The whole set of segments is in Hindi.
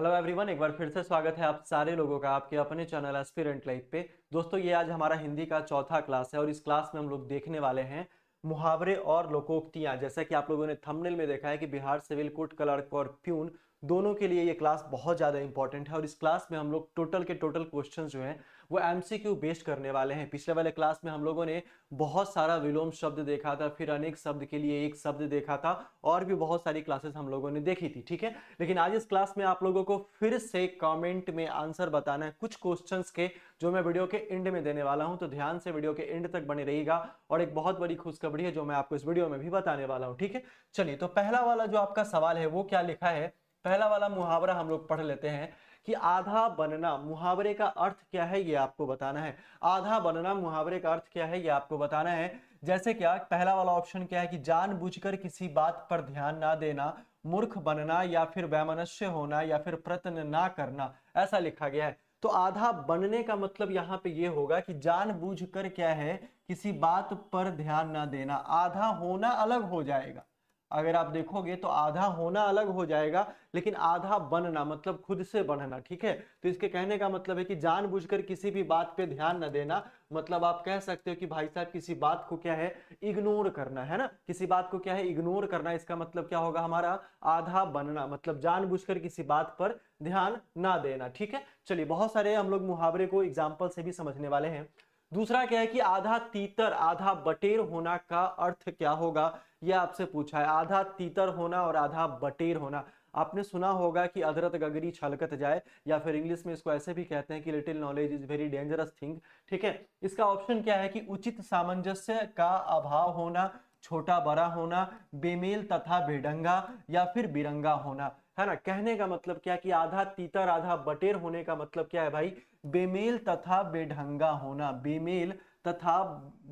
हेलो एवरीवन एक बार फिर से स्वागत है आप सारे लोगों का आपके अपने चैनल एस्पिरेंट लाइफ पे दोस्तों ये आज हमारा हिंदी का चौथा क्लास है और इस क्लास में हम लोग देखने वाले हैं मुहावरे और लोकोक्तियां जैसा कि आप लोगों ने थंबनेल में देखा है कि बिहार सिविल कोर्ट क्लर्क और प्यून दोनों के लिए ये क्लास बहुत ज़्यादा इंपॉर्टेंट है और इस क्लास में हम लोग टोटल के टोटल क्वेश्चन जो है वो एमसीक्यू बेस्ड करने वाले हैं पिछले वाले क्लास में हम लोगों ने बहुत सारा विलोम शब्द देखा था फिर अनेक शब्द के लिए एक शब्द देखा था और भी बहुत सारी क्लासेस हम लोगों ने देखी थी ठीक है लेकिन आज इस क्लास में आप लोगों को फिर से कमेंट में आंसर बताना है कुछ क्वेश्चन के जो मैं वीडियो के एंड में देने वाला हूं तो ध्यान से वीडियो के एंड तक बने रहेगा और एक बहुत बड़ी खुशखबरी है जो मैं आपको इस वीडियो में भी बताने वाला हूँ ठीक है चलिए तो पहला वाला जो आपका सवाल है वो क्या लिखा है पहला वाला मुहावरा हम लोग पढ़ लेते हैं कि आधा बनना मुहावरे का अर्थ क्या है ये आपको बताना है आधा बनना मुहावरे का अर्थ क्या है ये आपको बताना है जैसे क्या पहला वाला ऑप्शन क्या है कि जानबूझकर किसी बात पर ध्यान ना देना मूर्ख बनना या फिर वैमनस्य होना या फिर प्रत्न ना करना ऐसा लिखा गया है तो आधा बनने का मतलब यहाँ पे ये होगा कि जानबूझकर क्या है किसी बात पर ध्यान ना देना आधा होना अलग हो जाएगा अगर आप देखोगे तो आधा होना अलग हो जाएगा लेकिन आधा बनना मतलब खुद से बढ़ना ठीक है तो इसके कहने का मतलब है कि जानबूझकर किसी भी बात पे ध्यान न देना मतलब आप कह सकते हो कि भाई साहब किसी बात को क्या है इग्नोर करना है ना किसी बात को क्या है इग्नोर करना इसका मतलब क्या होगा हमारा आधा बनना मतलब जानबूझकर किसी बात पर ध्यान ना देना ठीक है चलिए बहुत सारे हम लोग मुहावरे को एग्जाम्पल से भी समझने वाले हैं दूसरा क्या है कि आधा तीतर आधा बटेर होना का अर्थ क्या होगा यह आपसे पूछा है आधा तीतर होना और आधा बटेर होना आपने सुना होगा कि अदरत गगरी छलकत जाए या फिर इंग्लिश में इसको ऐसे भी कहते हैं कि little knowledge is very dangerous thing ठीक है इसका ऑप्शन क्या है कि उचित सामंजस्य का अभाव होना छोटा बड़ा होना बेमेल तथा बेडंगा या फिर बिरंगा होना है ना कहने का मतलब क्या कि आधा तीतर आधा बटेर होने का मतलब क्या है भाई बेमेल तथा बेढंगा होना बेमेल तथा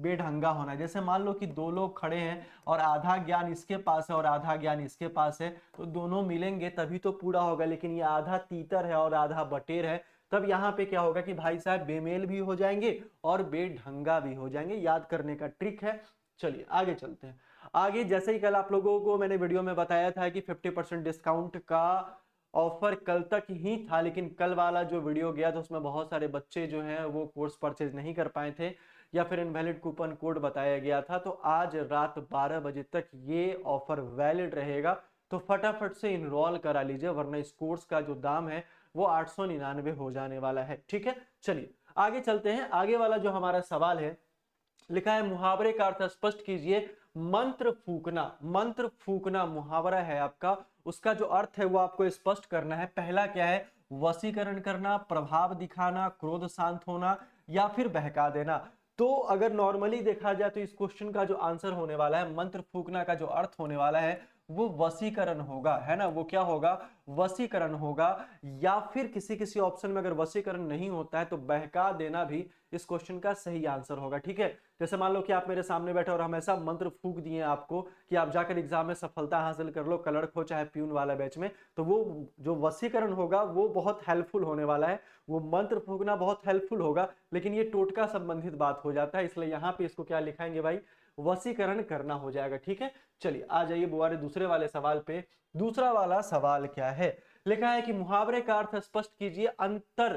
बेढंगा होना जैसे मान लो कि दो लोग खड़े हैं और आधा ज्ञान इसके पास है और आधा ज्ञान इसके पास है तो दोनों मिलेंगे तभी तो पूरा होगा लेकिन ये आधा तीतर है और आधा बटेर है तब यहाँ पे क्या होगा कि भाई साहब बेमेल भी हो जाएंगे और बेढंगा भी हो जाएंगे याद करने का ट्रिक है चलिए आगे चलते हैं आगे जैसे ही कल आप लोगों को मैंने वीडियो में बताया था कि 50 परसेंट डिस्काउंट का ऑफर कल तक ही था लेकिन कल वाला जो वीडियो गया तो उसमें बहुत सारे बच्चे जो हैं वो कोर्स परचेज नहीं कर पाए थे या फिर इनवैलिड कूपन कोड बताया गया था तो आज रात बारह बजे तक ये ऑफर वैलिड रहेगा तो फटाफट से इनरोल करा लीजिए वरना इस कोर्स का जो दाम है वो आठ सौ निन्यानवे हो जाने वाला है ठीक है चलिए आगे चलते हैं आगे वाला जो हमारा सवाल है लिखा है मुहावरे का अर्थ स्पष्ट कीजिए मंत्र फूकना मंत्र फूकना मुहावरा है आपका उसका जो अर्थ है वो आपको स्पष्ट करना है पहला क्या है वसीकरण करना प्रभाव दिखाना क्रोध शांत होना या फिर बहका देना तो अगर नॉर्मली देखा जाए तो इस क्वेश्चन का जो आंसर होने वाला है मंत्र फूकना का जो अर्थ होने वाला है वो वसीकरण होगा है ना वो क्या होगा वसीकरण होगा या फिर किसी किसी ऑप्शन में अगर वसीकरण नहीं होता है तो बहका देना भी इस क्वेश्चन का सही आंसर होगा ठीक है जैसे मान लो कि आप मेरे सामने बैठे और हम ऐसा मंत्र फूक दिए आपको कि आप जाकर एग्जाम में सफलता हासिल कर लो क्लर्क हो चाहे प्यून वाला बैच में तो वो जो वसीकरण होगा वो बहुत हेल्पफुल होने वाला है वो मंत्र फूकना बहुत हेल्पफुल होगा लेकिन ये टोटका संबंधित बात हो जाता है इसलिए यहाँ पे इसको क्या लिखाएंगे भाई वसीकरण करना हो जाएगा ठीक है चलिए आ जाइए बुआरे दूसरे वाले सवाल पे दूसरा वाला सवाल क्या है लिखा है कि मुहावरे का अर्थ स्पष्ट कीजिए अंतर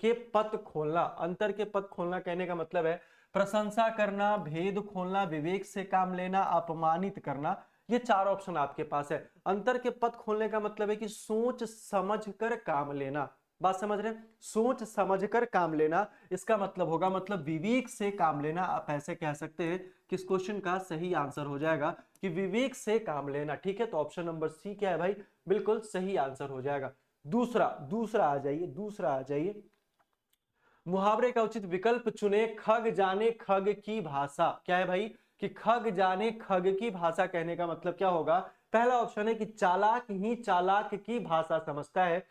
के पद खोलना अंतर के पद खोलना कहने का मतलब है प्रशंसा करना भेद खोलना विवेक से काम लेना अपमानित करना ये चार ऑप्शन आपके पास है अंतर के पद खोलने का मतलब है कि सोच समझ कर काम लेना बात समझ रहे सोच समझ कर काम लेना इसका मतलब होगा मतलब विवेक से काम लेना आप ऐसे कह सकते हैं कि इस क्वेश्चन का सही आंसर हो जाएगा कि विवेक से काम लेना ठीक है तो ऑप्शन नंबर सी क्या है भाई बिल्कुल सही आंसर हो जाएगा दूसरा दूसरा आ जाइए दूसरा आ जाइए मुहावरे का उचित विकल्प चुने खग जाने खग की भाषा क्या है भाई कि खग जाने खग की भाषा कहने का मतलब क्या होगा पहला ऑप्शन है कि चालाक ही चालाक की भाषा समझता है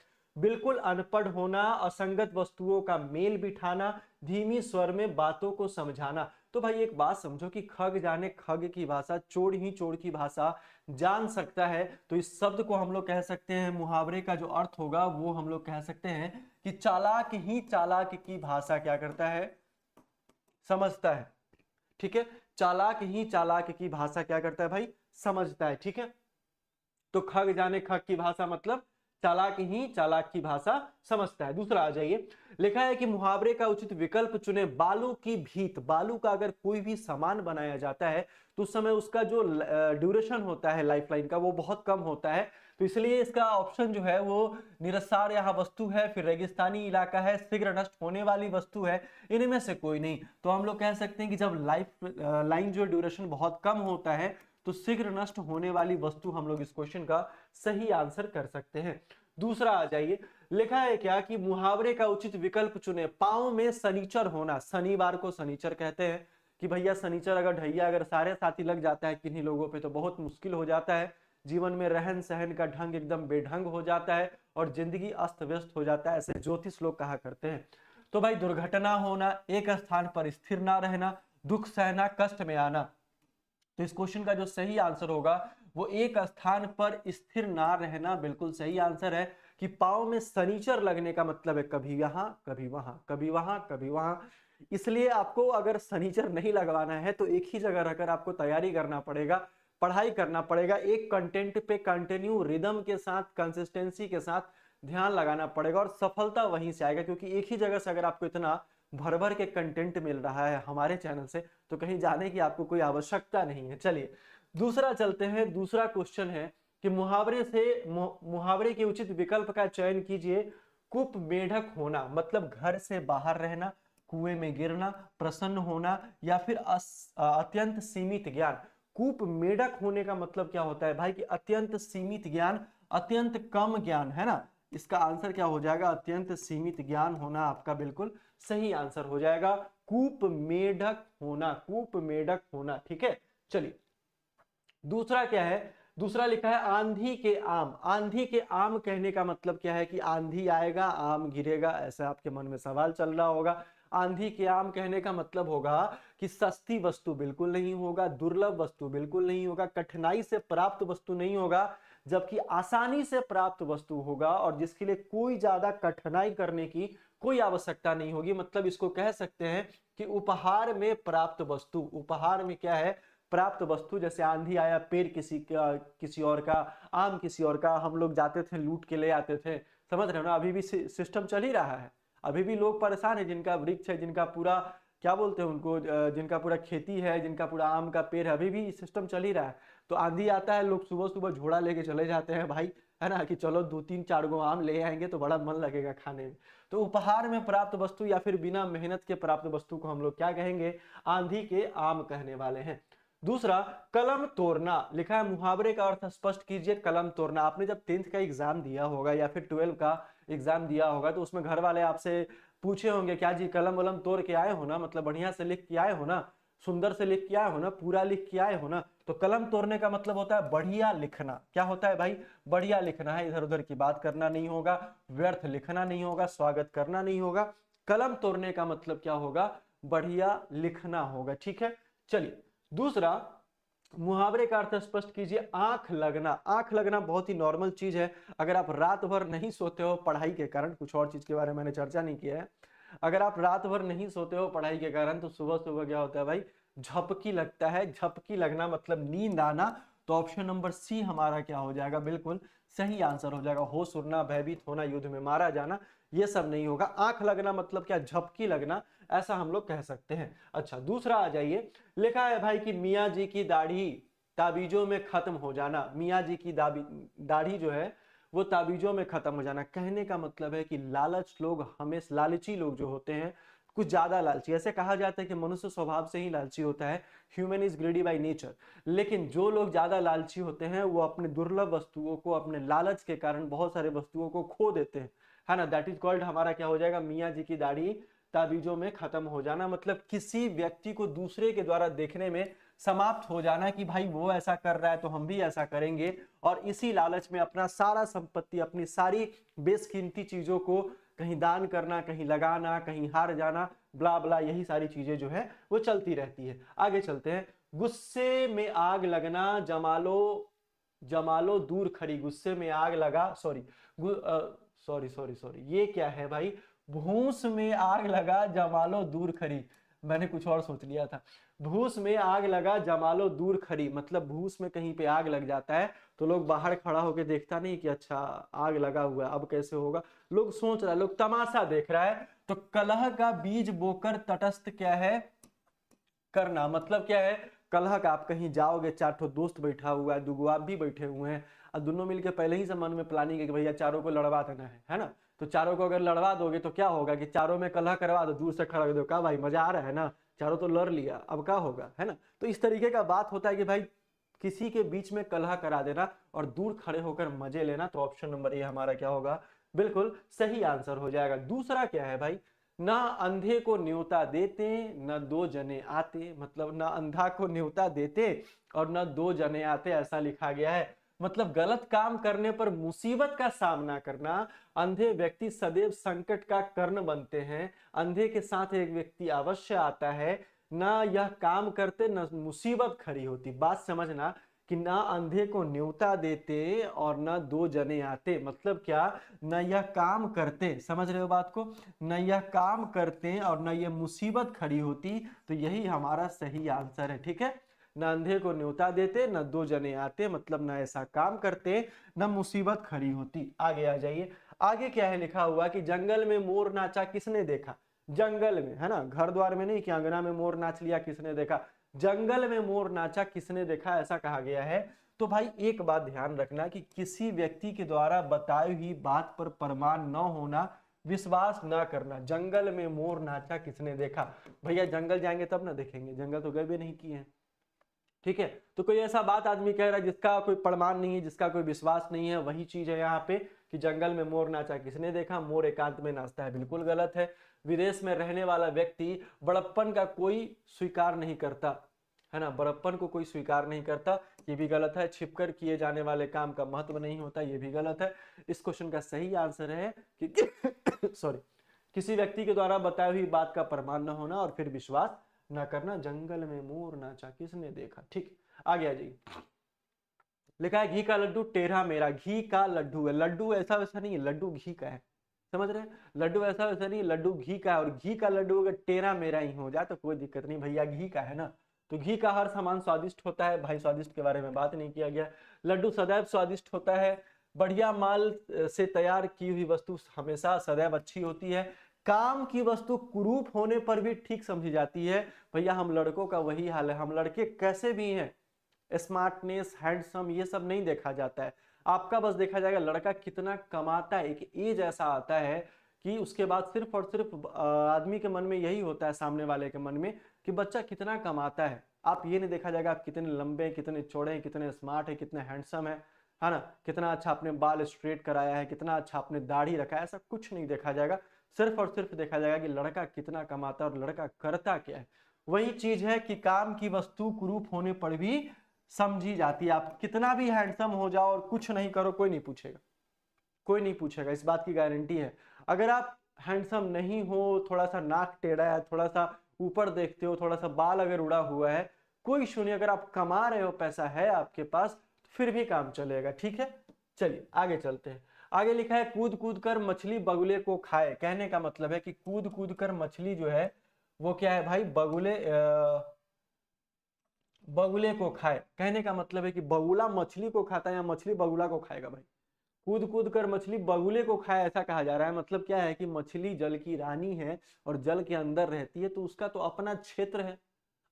बिल्कुल अनपढ़ होना असंगत वस्तुओं का मेल बिठाना धीमी स्वर में बातों को समझाना तो भाई एक बात समझो कि खग जाने खग की भाषा चोर ही चोर की भाषा जान सकता है तो इस शब्द को हम लोग कह सकते हैं मुहावरे का जो अर्थ होगा वो हम लोग कह सकते हैं कि चालाक ही चालाक की भाषा क्या करता है समझता है ठीक है चालाक ही चालाक की भाषा क्या करता है भाई समझता है ठीक है तो खग जाने खग की भाषा मतलब चालाक ही चालाक की भाषा समझता है दूसरा आ जाइए लिखा है कि मुहावरे का उचित विकल्प चुने बालू की भीत बालू का अगर कोई भी सामान बनाया जाता है तो उस समय उसका जो ड्यूरेशन होता है लाइफलाइन का वो बहुत कम होता है तो इसलिए इसका ऑप्शन जो है वो निरसार यहाँ वस्तु है फिर रेगिस्तानी इलाका है शीघ्र नष्ट होने वाली वस्तु है इनमें से कोई नहीं तो हम लोग कह सकते हैं कि जब लाइफ लाइन जो ड्यूरेशन बहुत कम होता है तो शीघ्र नष्ट होने वाली वस्तु हम लोग इस क्वेश्चन का सही आंसर कर सकते हैं दूसरा आ जाइए लिखा है क्या कि मुहावरे का उचित विकल्प चुने पाओ में सनीचर होना शनिवार को सनीचर कहते हैं कि भैया सनीचर अगर ढैया अगर सारे साथी लग जाता है किन्हीं लोगों पे तो बहुत मुश्किल हो जाता है जीवन में रहन सहन का ढंग एकदम बेढंग हो जाता है और जिंदगी अस्त व्यस्त हो जाता है ऐसे ज्योतिष लोग कहा करते हैं तो भाई दुर्घटना होना एक स्थान पर स्थिर ना रहना दुख सहना कष्ट में आना तो इस क्वेश्चन का जो सही आंसर होगा वो एक स्थान पर स्थिर ना रहना बिल्कुल सही आंसर है कि पाव में सनीचर लगने का मतलब है कभी यहां कभी वहां कभी वहां कभी वहां इसलिए आपको अगर सनीचर नहीं लगवाना है तो एक ही जगह रहकर आपको तैयारी करना पड़ेगा पढ़ाई करना पड़ेगा एक कंटेंट पे कंटिन्यू रिदम के साथ कंसिस्टेंसी के साथ ध्यान लगाना पड़ेगा और सफलता वहीं से आएगा क्योंकि एक ही जगह से अगर आपको इतना भर भर के कंटेंट मिल रहा है हमारे चैनल से तो कहीं जाने की आपको कोई आवश्यकता नहीं है चलिए दूसरा चलते हैं दूसरा क्वेश्चन है कि मुहावरे से मुहावरे के उचित विकल्प का चयन कीजिए कुप मेढक होना मतलब घर से बाहर रहना कुएं में गिरना प्रसन्न होना या फिर अत्यंत सीमित ज्ञान कूप मेढक होने का मतलब क्या होता है भाई कि अत्यंत सीमित ज्ञान अत्यंत कम ज्ञान है ना इसका आंसर क्या हो जाएगा अत्यंत सीमित ज्ञान होना आपका बिल्कुल सही आंसर हो जाएगा कूप मेढक होना कूप मेढक होना ठीक है चलिए दूसरा क्या है दूसरा लिखा है आंधी के आम आंधी के आम कहने का मतलब क्या है कि आंधी आएगा आम गिरेगा ऐसा आपके मन में सवाल चल रहा होगा आंधी के आम कहने का मतलब होगा कि सस्ती वस्तु बिल्कुल नहीं होगा दुर्लभ वस्तु बिल्कुल नहीं होगा कठिनाई से प्राप्त वस्तु नहीं होगा जबकि आसानी से प्राप्त वस्तु होगा और जिसके लिए कोई ज्यादा कठिनाई करने की कोई आवश्यकता नहीं होगी मतलब इसको कह सकते हैं कि उपहार में प्राप्त वस्तु उपहार में क्या है प्राप्त वस्तु जैसे आंधी आया पेड़ किसी का किसी और का आम किसी और का हम लोग जाते थे लूट के ले आते थे समझ रहे हो ना अभी भी सिस्टम चल ही रहा है अभी भी लोग परेशान है जिनका वृक्ष है जिनका पूरा क्या बोलते हैं उनको जिनका पूरा खेती है जिनका पूरा आम का पेड़ है अभी भी सिस्टम चल ही रहा है तो आंधी आता है लोग सुबह सुबह झोड़ा लेके चले जाते हैं भाई है ना कि चलो दो तीन चार गो आम ले आएंगे तो बड़ा मन लगेगा खाने में तो उपहार में प्राप्त वस्तु या फिर बिना मेहनत के प्राप्त वस्तु को हम लोग क्या कहेंगे आंधी के आम कहने वाले हैं दूसरा कलम तोड़ना लिखा है मुहावरे का अर्थ स्पष्ट कीजिए कलम तोड़ना आपने जब टेंथ का एग्जाम दिया होगा या फिर ट्वेल्व का एग्जाम दिया होगा तो उसमें घर वाले आपसे पूछे होंगे क्या जी कलम वलम तोड़ के आए हो ना मतलब बढ़िया से लिख के आए हो ना सुंदर से लिख के आए हो ना पूरा लिख के आए हो ना तो कलम तोड़ने का मतलब होता है बढ़िया लिखना क्या होता है भाई बढ़िया लिखना है इधर उधर की बात करना नहीं होगा व्यर्थ लिखना नहीं होगा स्वागत करना नहीं होगा कलम तोड़ने का मतलब क्या होगा बढ़िया लिखना होगा ठीक है चलिए दूसरा मुहावरे का अर्थ स्पष्ट कीजिए आंख लगना आंख लगना बहुत ही नॉर्मल चीज है अगर आप रात भर नहीं सोते हो पढ़ाई के कारण कुछ और चीज के बारे में मैंने चर्चा नहीं किया है अगर आप रात भर नहीं सोते हो पढ़ाई के कारण तो सुबह सुबह क्या होता है भाई झपकी लगता है झपकी लगना मतलब नींद आना तो ऑप्शन नंबर सी हमारा क्या हो जाएगा बिल्कुल सही आंसर हो जाएगा हो सुरना भयभीत होना युद्ध में मारा जाना ये सब नहीं होगा आंख लगना मतलब क्या झपकी लगना ऐसा हम लोग कह सकते हैं अच्छा दूसरा आ जाइए लिखा है भाई कि मियाँ जी की दाढ़ी ताबीजों में खत्म हो जाना मियाँ जी की दाढ़ी जो है वो ताबीजों में खत्म हो जाना कहने का मतलब है कि लालच लोग हमेशा लालची लोग जो होते हैं कुछ ज्यादा लालची ऐसे कहा जाता है कि मनुष्य स्वभाव से ही लालची होता है human is greedy by nature लेकिन जो लोग ज्यादा लालची होते हैं वो अपने दुर्लभ वस्तुओं को अपने लालच के कारण बहुत सारे वस्तुओं को खो देते हैं है ना दैट इज कॉल्ड हमारा क्या हो जाएगा मियाँ जी की दाढ़ी ताबीजों में खत्म हो जाना मतलब किसी व्यक्ति को दूसरे के द्वारा देखने में समाप्त हो जाना कि भाई वो ऐसा कर रहा है तो हम भी ऐसा करेंगे और इसी लालच में अपना सारा संपत्ति अपनी सारी बेसकीमती चीजों को कहीं दान करना कहीं लगाना कहीं हार जाना ब्ला ब्ला यही सारी चीजें जो है वो चलती रहती है आगे चलते हैं गुस्से में आग लगना जमालो जमालो दूर खड़ी गुस्से में आग लगा सॉरी सॉरी सॉरी सॉरी ये क्या है भाई भूस में आग लगा जमालो दूर खड़ी मैंने कुछ और सोच लिया था भूस में आग लगा जमालो दूर खड़ी मतलब भूस में कहीं पे आग लग जाता है तो लोग बाहर खड़ा होकर देखता नहीं कि अच्छा आग लगा हुआ अब कैसे होगा लोग सोच रहा है लोग तमाशा देख रहा है तो कलह का बीज बोकर तटस्थ क्या है करना मतलब क्या है कलह का आप कहीं जाओगे चार ठो दोस्त बैठा हुआ है दुगो आप भी बैठे हुए हैं और दोनों मिलकर पहले ही से मन में प्लानिंग है कि भैया चारों को लड़वा देना है है ना तो चारों को अगर लड़वा दोगे तो क्या होगा कि चारों में कलह करवा दो दूर से खड़ा कर दो क्या भाई मजा आ रहा है ना चारों तो लड़ लिया अब क्या होगा है ना तो इस तरीके का बात होता है कि भाई किसी के बीच में कलह करा देना और दूर खड़े होकर मजे लेना तो ऑप्शन नंबर ए हमारा क्या होगा बिल्कुल सही आंसर हो जाएगा दूसरा क्या है भाई ना अंधे को न्योता देते न दो जने आते मतलब ना अंधा को न्योता देते और ना दो जने आते ऐसा लिखा गया है मतलब गलत काम करने पर मुसीबत का सामना करना अंधे व्यक्ति सदैव संकट का कर्ण बनते हैं अंधे के साथ एक व्यक्ति अवश्य आता है ना यह काम करते न मुसीबत खड़ी होती बात समझना कि ना अंधे को न्योता देते और ना दो जने आते मतलब क्या ना यह काम करते समझ रहे हो बात को ना यह काम करते और ना यह मुसीबत खड़ी होती तो यही हमारा सही आंसर है ठीक है ना अंधे को न्योता देते न दो जने आते मतलब न ऐसा काम करते न मुसीबत खड़ी होती आगे आ जाइए आगे क्या है लिखा हुआ कि जंगल में मोर नाचा किसने देखा जंगल में है ना घर द्वार में नहीं कि अंगना में मोर नाच लिया किसने देखा जंगल में मोर नाचा किसने देखा ऐसा कहा गया है तो भाई एक बात ध्यान रखना कि किसी व्यक्ति के द्वारा बताई हुई बात पर प्रमाण न होना विश्वास ना करना जंगल में मोर नाचा किसने देखा भैया जंगल जाएंगे तब ना देखेंगे जंगल तो गए भी नहीं किए हैं ठीक है तो कोई ऐसा बात आदमी कह रहा है जिसका कोई प्रमाण नहीं है जिसका कोई विश्वास नहीं है वही चीज है यहाँ पे कि जंगल में मोर नाचा किसने देखा मोर एकांत में नाचता है बिल्कुल गलत है विदेश में रहने वाला व्यक्ति बड़प्पन का कोई स्वीकार नहीं करता है ना बड़प्पन को कोई स्वीकार नहीं करता ये भी गलत है छिपकर किए जाने वाले काम का महत्व नहीं होता ये भी गलत है इस क्वेश्चन का सही आंसर है कि सॉरी किसी व्यक्ति के द्वारा बताई हुई बात का प्रमाण न होना और फिर विश्वास ना करना जंगल में मोर नाचा किसने देखा ठीक आ गया जी लिखा है घी का लड्डू टेढ़ा मेरा घी का लड्डू है लड्डू ऐसा वैसा नहीं है लड्डू घी का है समझ रहे लड्डू ऐसा वैसा नहीं लड्डू घी का है और घी का लड्डू अगर टेढ़ा मेरा ही हो जाए तो कोई दिक्कत नहीं भैया घी का है ना तो घी का हर सामान स्वादिष्ट होता है भाई स्वादिष्ट के बारे में बात नहीं किया गया लड्डू सदैव स्वादिष्ट होता है बढ़िया माल से तैयार की हुई वस्तु हमेशा सदैव अच्छी होती है काम की वस्तु कुरूप होने पर भी ठीक समझी जाती है भैया हम लड़कों का वही हाल है हम लड़के कैसे भी हैं स्मार्टनेस हैंडसम ये सब नहीं देखा जाता है आपका बस देखा जाएगा लड़का कितना कमाता है एक एज ऐसा आता है कि उसके बाद सिर्फ और सिर्फ आदमी के मन में यही होता है सामने वाले के मन में कि बच्चा कितना कमाता है आप ये नहीं देखा जाएगा आप कितने लंबे हैं कितने चौड़े हैं कितने स्मार्ट है कितने हैंडसम है है ना कितना अच्छा आपने बाल स्ट्रेट कराया है कितना अच्छा आपने दाढ़ी रखा है ऐसा कुछ नहीं देखा जाएगा सिर्फ और सिर्फ देखा जाएगा कि लड़का कितना कमाता है और लड़का करता क्या है वही चीज है कि काम की वस्तु कुरूप होने पर भी समझी जाती है आप कितना भी हैंडसम हो जाओ और कुछ नहीं करो कोई नहीं पूछेगा कोई नहीं पूछेगा इस बात की गारंटी है अगर आप हैंडसम नहीं हो थोड़ा सा नाक टेढ़ा है थोड़ा सा ऊपर देखते हो थोड़ा सा बाल अगर उड़ा हुआ है कोई इशू नहीं अगर आप कमा रहे हो पैसा है आपके पास तो फिर भी काम चलेगा ठीक है चलिए आगे चलते हैं आगे लिखा है कूद कूद कर मछली बगुले को खाए कहने का मतलब है कि कूद कूद कर मछली जो है वो क्या है भाई बगुले बगुले को खाए कहने का मतलब है कि बगुला मछली को खाता है या मछली बगुला को खाएगा भाई कूद कूद कर मछली बगुले को खाए ऐसा कहा जा रहा है मतलब क्या है कि मछली जल की रानी है और जल के अंदर रहती है तो उसका तो अपना क्षेत्र है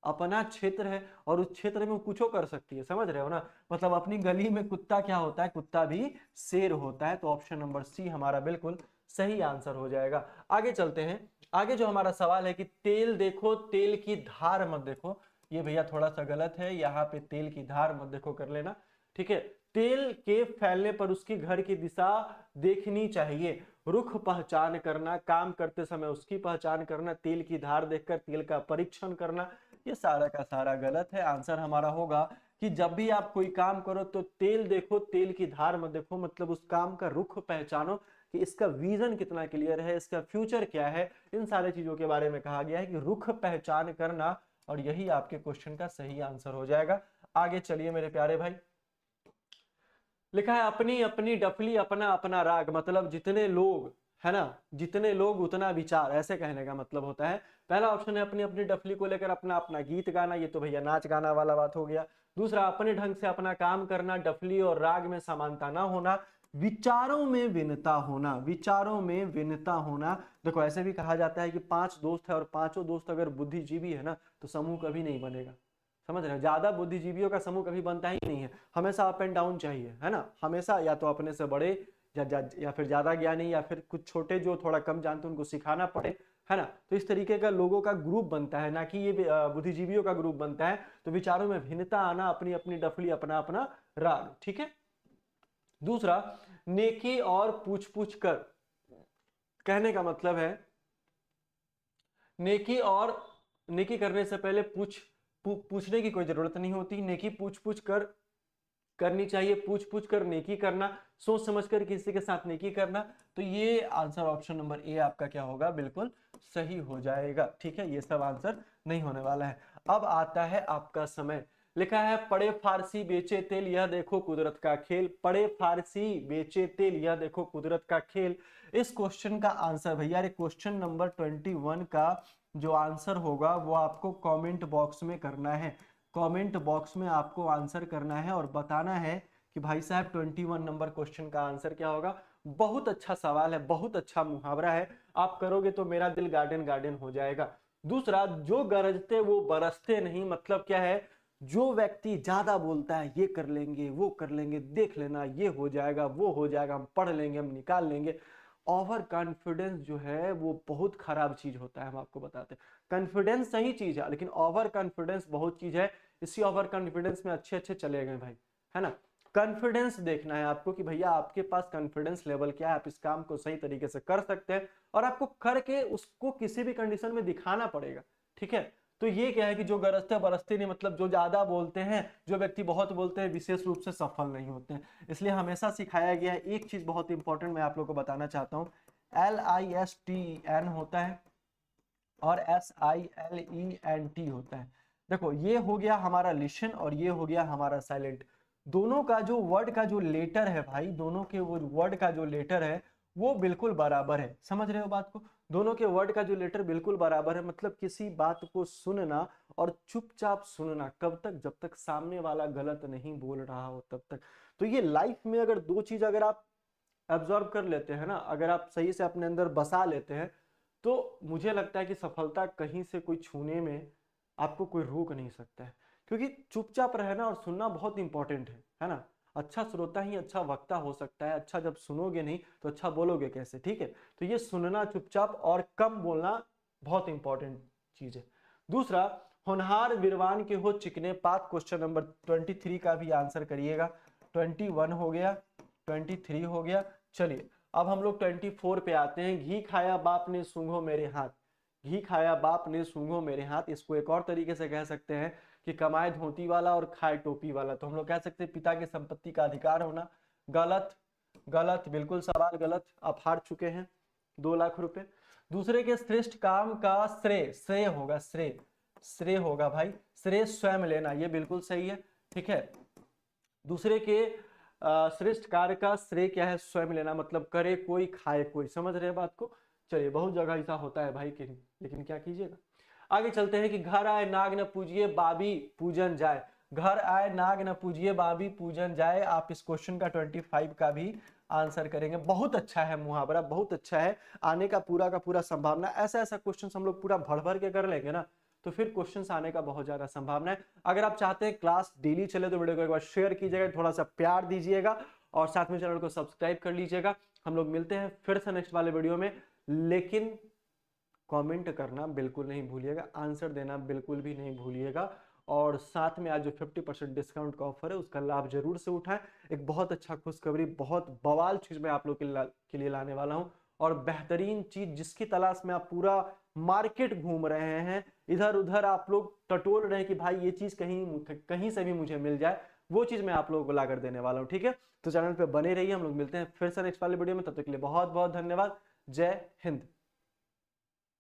अपना क्षेत्र है और उस क्षेत्र में कुछ कर सकती है समझ रहे हो ना मतलब अपनी गली में कुत्ता क्या होता है कुत्ता भी शेर होता है तो ऑप्शन नंबर सी हमारा बिल्कुल सही आंसर हो जाएगा आगे चलते हैं आगे जो हमारा सवाल है कि तेल देखो तेल की धार मत देखो ये भैया थोड़ा सा गलत है यहाँ पे तेल की धार मत देखो कर लेना ठीक है तेल के फैलने पर उसकी घर की दिशा देखनी चाहिए रुख पहचान करना काम करते समय उसकी पहचान करना तेल की धार देखकर तेल का परीक्षण करना ये सारा का सारा गलत है आंसर हमारा होगा कि जब भी आप कोई काम करो तो तेल देखो तेल की धार मत देखो मतलब उस काम का रुख पहचानो कि इसका विजन कितना क्लियर है इसका फ्यूचर क्या है इन सारे चीजों के बारे में कहा गया है कि रुख पहचान करना और यही आपके क्वेश्चन का सही आंसर हो जाएगा आगे चलिए मेरे प्यारे भाई लिखा है अपनी अपनी डफली अपना अपना राग मतलब जितने लोग है ना जितने लोग उतना विचार ऐसे कहने का मतलब होता है पहला ऑप्शन है अपनी अपनी डफली को लेकर अपना अपना गीत गाना ये तो भैया नाच गाना वाला बात हो गया दूसरा अपने ढंग से अपना काम करना डफली और राग में समानता ना होना विचारों में भिन्नता होना विचारों में भिन्नता होना देखो ऐसे भी कहा जाता है कि पांच दोस्त है और पांचों दोस्त अगर बुद्धिजीवी है ना तो समूह कभी नहीं बनेगा समझ रहे ज्यादा बुद्धिजीवियों का समूह कभी बनता ही नहीं है हमेशा अप एंड डाउन चाहिए है ना हमेशा या तो अपने से बड़े या, या, या फिर ज़्यादा ज्ञानी या फिर कुछ छोटे जो थोड़ा कम जानते उनको सिखाना पड़े है ना तो इस तरीके का लोगों का ग्रुप बनता है ना कि ये बुद्धिजीवियों का ग्रुप बनता है तो विचारों में भिन्नता आना अपनी अपनी डफली अपना अपना राग ठीक है दूसरा नेकी और पूछ पूछ कर कहने का मतलब है नेकी और नेकी करने से पहले पूछ पू, पूछने की कोई जरूरत नहीं होती नेकी पूछ पूछ कर करनी चाहिए पूछ पूछ कर नेकी करना सोच समझकर किसी के साथ नेकी करना तो ये आंसर ऑप्शन नंबर ए आपका क्या होगा बिल्कुल सही हो जाएगा ठीक है ये सब आंसर नहीं होने वाला है अब आता है आपका समय लिखा है पड़े फारसी बेचे तेल यह देखो कुदरत का खेल पड़े फारसी बेचे तेल यह देखो कुदरत का खेल इस क्वेश्चन का आंसर भैया क्वेश्चन नंबर ट्वेंटी वन का जो आंसर होगा वो आपको कमेंट बॉक्स में करना है कमेंट बॉक्स में आपको आंसर करना है और बताना है कि भाई साहब 21 नंबर क्वेश्चन का आंसर क्या होगा बहुत अच्छा सवाल है बहुत अच्छा मुहावरा है आप करोगे तो मेरा दिल गार्डन गार्डन हो जाएगा दूसरा जो गरजते वो बरसते नहीं मतलब क्या है जो व्यक्ति ज्यादा बोलता है ये कर लेंगे वो कर लेंगे देख लेना ये हो जाएगा वो हो जाएगा हम पढ़ लेंगे हम निकाल लेंगे ओवर कॉन्फिडेंस जो है वो बहुत खराब चीज होता है हम आपको बताते हैं कॉन्फिडेंस सही चीज है लेकिन ओवर कॉन्फिडेंस बहुत चीज है इसी ओवर कॉन्फिडेंस में अच्छे अच्छे चले गए भाई है ना कॉन्फिडेंस देखना है आपको कि भैया आपके पास कॉन्फिडेंस लेवल क्या है आप इस काम को सही तरीके से कर सकते हैं और आपको करके उसको किसी भी कंडीशन में दिखाना पड़ेगा ठीक है तो ये क्या है कि जो गरजते बरसते नहीं मतलब जो ज्यादा बोलते हैं जो व्यक्ति बहुत बोलते हैं विशेष रूप से सफल नहीं होते हैं इसलिए हमेशा सिखाया गया है एक चीज बहुत इंपॉर्टेंट मैं आप लोग को बताना चाहता हूँ L I S T N होता है और S I L E N T होता है देखो ये हो गया हमारा लिशन और ये हो गया हमारा साइलेंट दोनों का जो वर्ड का जो लेटर है भाई दोनों के वो वर्ड का जो लेटर है वो बिल्कुल बराबर है समझ रहे हो बात को दोनों के वर्ड का जो लेटर बिल्कुल बराबर है मतलब किसी बात को सुनना और चुपचाप सुनना कब तक जब तक सामने वाला गलत नहीं बोल रहा हो तब तक तो ये लाइफ में अगर दो चीज अगर आप एब्जॉर्व कर लेते हैं ना अगर आप सही से अपने अंदर बसा लेते हैं तो मुझे लगता है कि सफलता कहीं से कोई छूने में आपको कोई रोक नहीं सकता है क्योंकि चुपचाप रहना और सुनना बहुत इंपॉर्टेंट है है ना अच्छा श्रोता ही अच्छा वक्ता हो सकता है अच्छा जब सुनोगे नहीं तो अच्छा बोलोगे कैसे ठीक है तो ये सुनना चुपचाप और कम बोलना बहुत इंपॉर्टेंट चीज है दूसरा होनहार विरवान के हो चिकने पात क्वेश्चन नंबर ट्वेंटी थ्री का भी आंसर करिएगा ट्वेंटी वन हो गया ट्वेंटी थ्री हो गया चलिए अब हम लोग ट्वेंटी फोर पे आते हैं घी खाया बाप ने सूंघो मेरे हाथ घी खाया बाप ने सूंघो मेरे हाथ इसको एक और तरीके से कह सकते हैं कि कमाए धोती वाला और खाए टोपी वाला तो हम लोग कह सकते हैं पिता के संपत्ति का अधिकार होना गलत गलत बिल्कुल सवाल गलत आप हार चुके हैं दो लाख रुपए दूसरे के श्रेष्ठ काम का श्रेय श्रेय होगा श्रेय श्रेय होगा भाई श्रेय स्वयं लेना ये बिल्कुल सही है ठीक है दूसरे के श्रेष्ठ कार्य का श्रेय क्या है स्वयं लेना मतलब करे कोई खाए कोई समझ रहे बात को चलिए बहुत जगह ऐसा होता है भाई लेकिन क्या कीजिएगा आगे चलते हैं कि घर आए नाग न पूजिए बाबी पूजन जाए घर आए नाग न पूजिए बाबी पूजन जाए आप इस क्वेश्चन का 25 का भी आंसर करेंगे बहुत अच्छा है मुहावरा बहुत अच्छा है आने का पूरा का पूरा संभावना ऐसा ऐसा क्वेश्चन हम लोग पूरा भर भर के कर लेंगे ना तो फिर क्वेश्चन आने का बहुत ज्यादा संभावना है अगर आप चाहते हैं क्लास डेली चले तो वीडियो को एक बार शेयर कीजिएगा थोड़ा सा प्यार दीजिएगा और साथ में चैनल को सब्सक्राइब कर लीजिएगा हम लोग मिलते हैं फिर से नेक्स्ट वाले वीडियो में लेकिन कमेंट करना बिल्कुल नहीं भूलिएगा आंसर देना बिल्कुल भी नहीं भूलिएगा और साथ में आज जो 50 परसेंट डिस्काउंट का ऑफर है उसका लाभ जरूर से उठाएं एक बहुत अच्छा खुशखबरी बहुत बवाल चीज़ मैं आप लोग के, के लिए लाने वाला हूँ और बेहतरीन चीज़ जिसकी तलाश में आप पूरा मार्केट घूम रहे हैं इधर उधर आप लोग टटोल रहे हैं कि भाई ये चीज़ कहीं कहीं से भी मुझे मिल जाए वो चीज़ मैं आप लोगों को लाकर देने वाला हूँ ठीक है तो चैनल पर बने रहिए हम लोग मिलते हैं फिर से नेक्स्ट वाले वीडियो में तब तक के लिए बहुत बहुत धन्यवाद जय हिंद